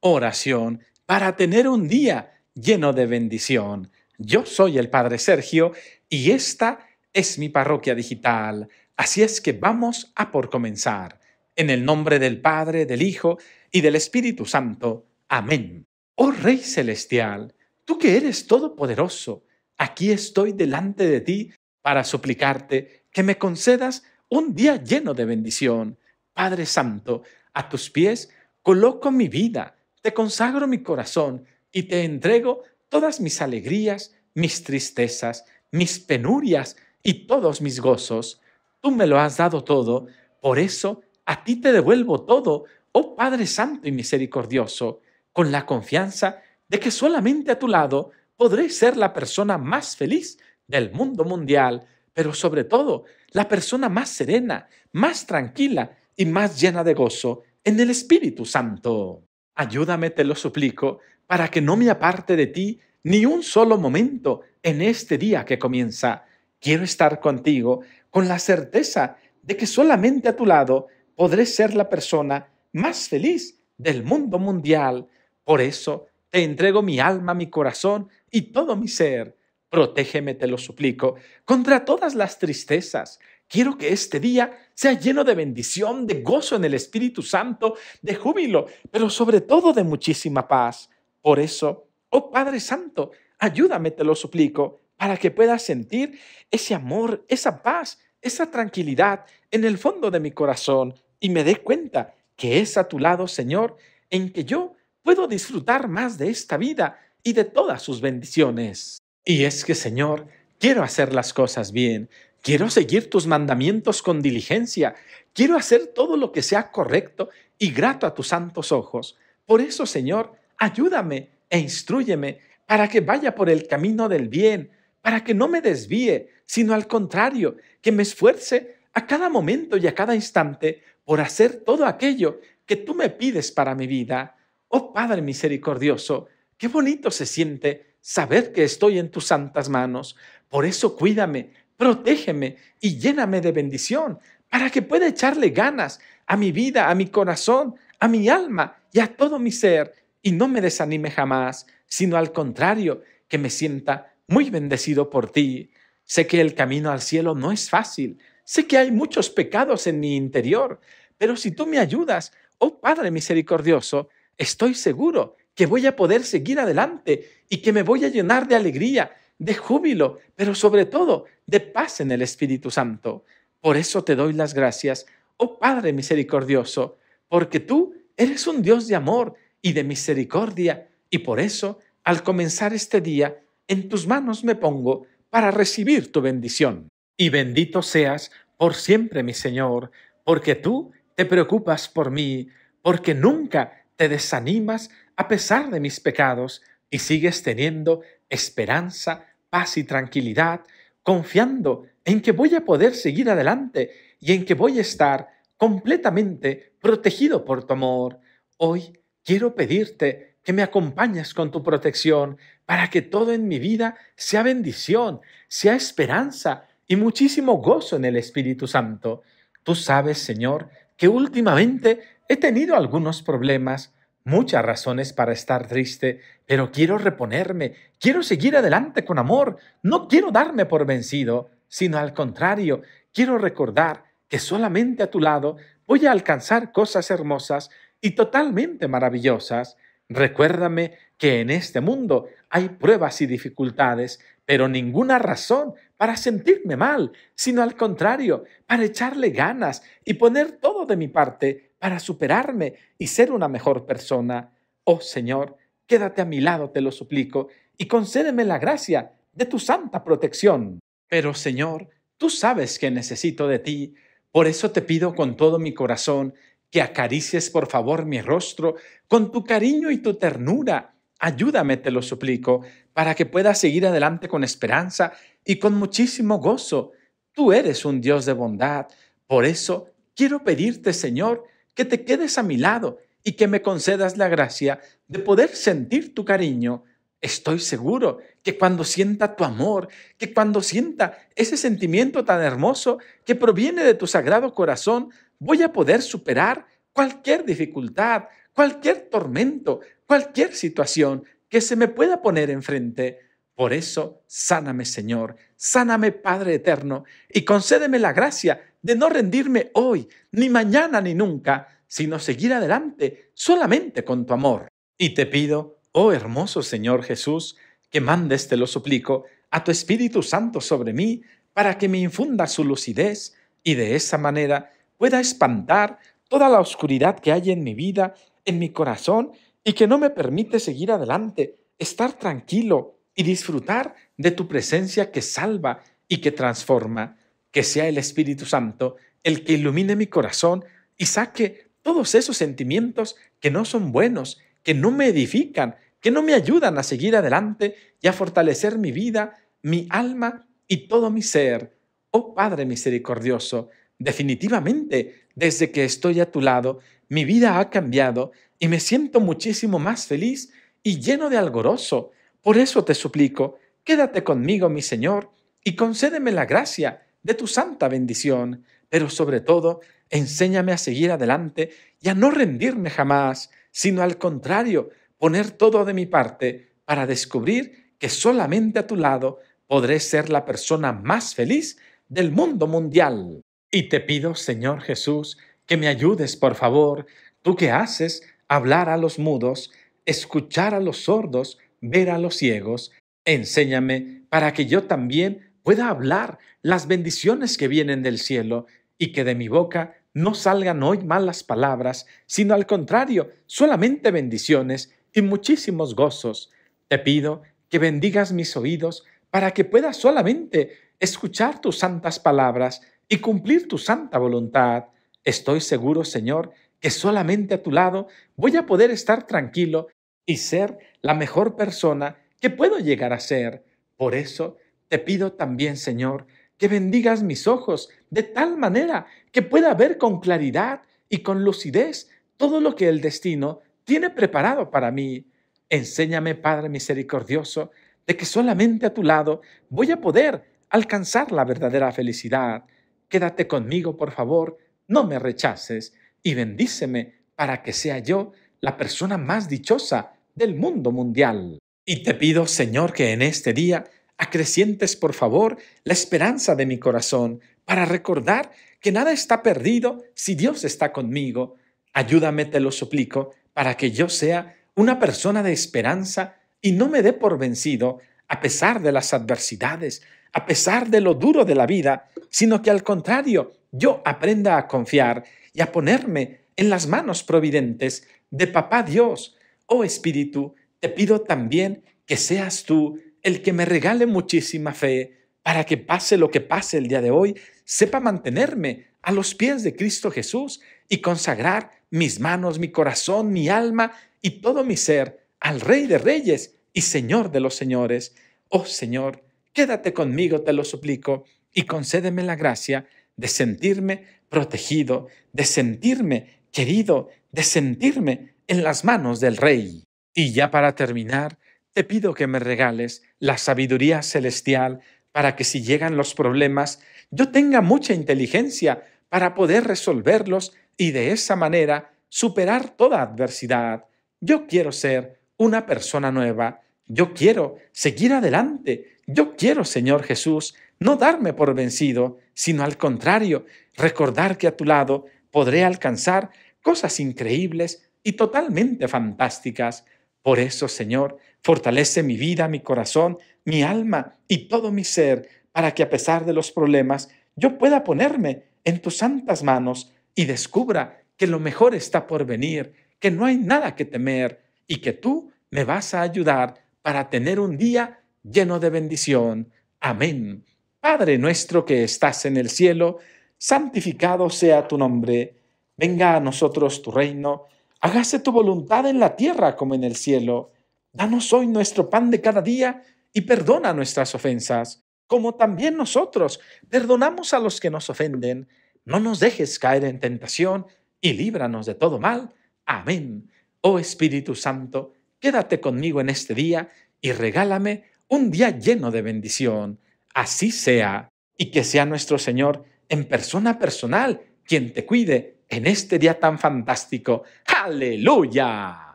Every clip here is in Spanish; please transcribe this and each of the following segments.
oración para tener un día lleno de bendición. Yo soy el Padre Sergio y esta es mi parroquia digital, así es que vamos a por comenzar. En el nombre del Padre, del Hijo y del Espíritu Santo. Amén. Oh Rey Celestial, tú que eres todopoderoso, aquí estoy delante de ti para suplicarte que me concedas un día lleno de bendición. Padre Santo, a tus pies coloco mi vida consagro mi corazón y te entrego todas mis alegrías, mis tristezas, mis penurias y todos mis gozos. Tú me lo has dado todo, por eso a ti te devuelvo todo, oh Padre Santo y Misericordioso, con la confianza de que solamente a tu lado podré ser la persona más feliz del mundo mundial, pero sobre todo la persona más serena, más tranquila y más llena de gozo en el Espíritu Santo ayúdame, te lo suplico, para que no me aparte de ti ni un solo momento en este día que comienza. Quiero estar contigo con la certeza de que solamente a tu lado podré ser la persona más feliz del mundo mundial. Por eso te entrego mi alma, mi corazón y todo mi ser. Protégeme, te lo suplico, contra todas las tristezas, Quiero que este día sea lleno de bendición, de gozo en el Espíritu Santo, de júbilo, pero sobre todo de muchísima paz. Por eso, oh Padre Santo, ayúdame, te lo suplico, para que pueda sentir ese amor, esa paz, esa tranquilidad en el fondo de mi corazón y me dé cuenta que es a tu lado, Señor, en que yo puedo disfrutar más de esta vida y de todas sus bendiciones. Y es que, Señor, quiero hacer las cosas bien, Quiero seguir tus mandamientos con diligencia. Quiero hacer todo lo que sea correcto y grato a tus santos ojos. Por eso, Señor, ayúdame e instruyeme para que vaya por el camino del bien, para que no me desvíe, sino al contrario, que me esfuerce a cada momento y a cada instante por hacer todo aquello que tú me pides para mi vida. Oh Padre misericordioso, qué bonito se siente saber que estoy en tus santas manos. Por eso cuídame, protégeme y lléname de bendición para que pueda echarle ganas a mi vida, a mi corazón, a mi alma y a todo mi ser y no me desanime jamás, sino al contrario, que me sienta muy bendecido por ti. Sé que el camino al cielo no es fácil, sé que hay muchos pecados en mi interior, pero si tú me ayudas, oh Padre misericordioso, estoy seguro que voy a poder seguir adelante y que me voy a llenar de alegría de júbilo, pero sobre todo de paz en el Espíritu Santo. Por eso te doy las gracias, oh Padre misericordioso, porque tú eres un Dios de amor y de misericordia, y por eso, al comenzar este día, en tus manos me pongo para recibir tu bendición. Y bendito seas por siempre, mi Señor, porque tú te preocupas por mí, porque nunca te desanimas a pesar de mis pecados y sigues teniendo esperanza paz y tranquilidad, confiando en que voy a poder seguir adelante y en que voy a estar completamente protegido por tu amor. Hoy quiero pedirte que me acompañes con tu protección para que todo en mi vida sea bendición, sea esperanza y muchísimo gozo en el Espíritu Santo. Tú sabes, Señor, que últimamente he tenido algunos problemas, muchas razones para estar triste, pero quiero reponerme, quiero seguir adelante con amor, no quiero darme por vencido, sino al contrario, quiero recordar que solamente a tu lado voy a alcanzar cosas hermosas y totalmente maravillosas. Recuérdame que en este mundo hay pruebas y dificultades, pero ninguna razón para sentirme mal, sino al contrario, para echarle ganas y poner todo de mi parte para superarme y ser una mejor persona. Oh Señor, quédate a mi lado, te lo suplico, y concédeme la gracia de tu santa protección. Pero Señor, tú sabes que necesito de ti, por eso te pido con todo mi corazón que acaricies por favor mi rostro con tu cariño y tu ternura. Ayúdame, te lo suplico, para que pueda seguir adelante con esperanza y con muchísimo gozo. Tú eres un Dios de bondad, por eso quiero pedirte, Señor, que te quedes a mi lado y que me concedas la gracia de poder sentir tu cariño. Estoy seguro que cuando sienta tu amor, que cuando sienta ese sentimiento tan hermoso que proviene de tu sagrado corazón, voy a poder superar cualquier dificultad, cualquier tormento, cualquier situación que se me pueda poner enfrente. Por eso, sáname Señor, sáname Padre Eterno, y concédeme la gracia de no rendirme hoy, ni mañana, ni nunca, sino seguir adelante solamente con tu amor. Y te pido, oh hermoso Señor Jesús, que mandes, te lo suplico, a tu Espíritu Santo sobre mí, para que me infunda su lucidez y de esa manera pueda espantar toda la oscuridad que hay en mi vida, en mi corazón, y que no me permite seguir adelante, estar tranquilo y disfrutar de tu presencia que salva y que transforma que sea el Espíritu Santo el que ilumine mi corazón y saque todos esos sentimientos que no son buenos, que no me edifican, que no me ayudan a seguir adelante y a fortalecer mi vida, mi alma y todo mi ser. Oh Padre misericordioso, definitivamente, desde que estoy a tu lado, mi vida ha cambiado y me siento muchísimo más feliz y lleno de algoroso. Por eso te suplico, quédate conmigo, mi Señor, y concédeme la gracia de tu santa bendición, pero sobre todo, enséñame a seguir adelante y a no rendirme jamás, sino al contrario, poner todo de mi parte para descubrir que solamente a tu lado podré ser la persona más feliz del mundo mundial. Y te pido, Señor Jesús, que me ayudes, por favor, tú que haces hablar a los mudos, escuchar a los sordos, ver a los ciegos, enséñame para que yo también pueda hablar las bendiciones que vienen del cielo y que de mi boca no salgan hoy malas palabras, sino al contrario, solamente bendiciones y muchísimos gozos. Te pido que bendigas mis oídos para que pueda solamente escuchar tus santas palabras y cumplir tu santa voluntad. Estoy seguro, Señor, que solamente a tu lado voy a poder estar tranquilo y ser la mejor persona que puedo llegar a ser. Por eso te pido también, Señor, que bendigas mis ojos de tal manera que pueda ver con claridad y con lucidez todo lo que el destino tiene preparado para mí. Enséñame, Padre misericordioso, de que solamente a tu lado voy a poder alcanzar la verdadera felicidad. Quédate conmigo, por favor, no me rechaces y bendíceme para que sea yo la persona más dichosa del mundo mundial. Y te pido, Señor, que en este día Acrecientes, por favor, la esperanza de mi corazón para recordar que nada está perdido si Dios está conmigo. Ayúdame, te lo suplico, para que yo sea una persona de esperanza y no me dé por vencido a pesar de las adversidades, a pesar de lo duro de la vida, sino que al contrario, yo aprenda a confiar y a ponerme en las manos providentes de Papá Dios. Oh Espíritu, te pido también que seas tú el que me regale muchísima fe para que pase lo que pase el día de hoy, sepa mantenerme a los pies de Cristo Jesús y consagrar mis manos, mi corazón, mi alma y todo mi ser al Rey de Reyes y Señor de los Señores. Oh Señor, quédate conmigo, te lo suplico, y concédeme la gracia de sentirme protegido, de sentirme querido, de sentirme en las manos del Rey. Y ya para terminar, te pido que me regales la sabiduría celestial para que si llegan los problemas, yo tenga mucha inteligencia para poder resolverlos y de esa manera superar toda adversidad. Yo quiero ser una persona nueva. Yo quiero seguir adelante. Yo quiero, Señor Jesús, no darme por vencido, sino al contrario, recordar que a tu lado podré alcanzar cosas increíbles y totalmente fantásticas. Por eso, Señor, Fortalece mi vida, mi corazón, mi alma y todo mi ser para que a pesar de los problemas yo pueda ponerme en tus santas manos y descubra que lo mejor está por venir, que no hay nada que temer y que tú me vas a ayudar para tener un día lleno de bendición. Amén. Padre nuestro que estás en el cielo, santificado sea tu nombre, venga a nosotros tu reino, hágase tu voluntad en la tierra como en el cielo. Danos hoy nuestro pan de cada día y perdona nuestras ofensas, como también nosotros perdonamos a los que nos ofenden. No nos dejes caer en tentación y líbranos de todo mal. Amén. Oh Espíritu Santo, quédate conmigo en este día y regálame un día lleno de bendición. Así sea, y que sea nuestro Señor en persona personal quien te cuide en este día tan fantástico. Aleluya.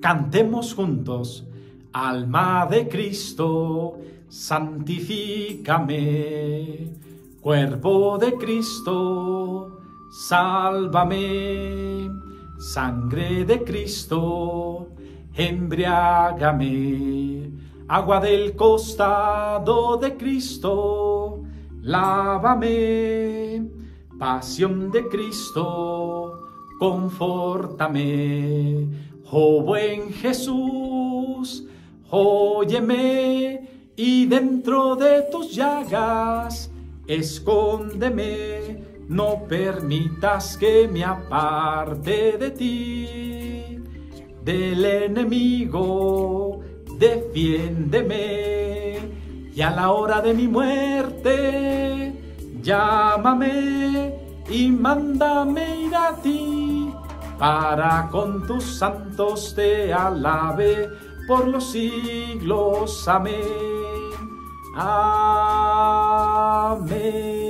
Cantemos juntos, alma de Cristo, santifícame, cuerpo de Cristo, sálvame, sangre de Cristo, embriágame, agua del costado de Cristo, lávame, pasión de Cristo, confórtame Oh buen Jesús, óyeme y dentro de tus llagas, escóndeme, no permitas que me aparte de ti, del enemigo, defiéndeme, y a la hora de mi muerte, llámame y mándame ir a ti para con tus santos te alabe por los siglos. Amén. Amén.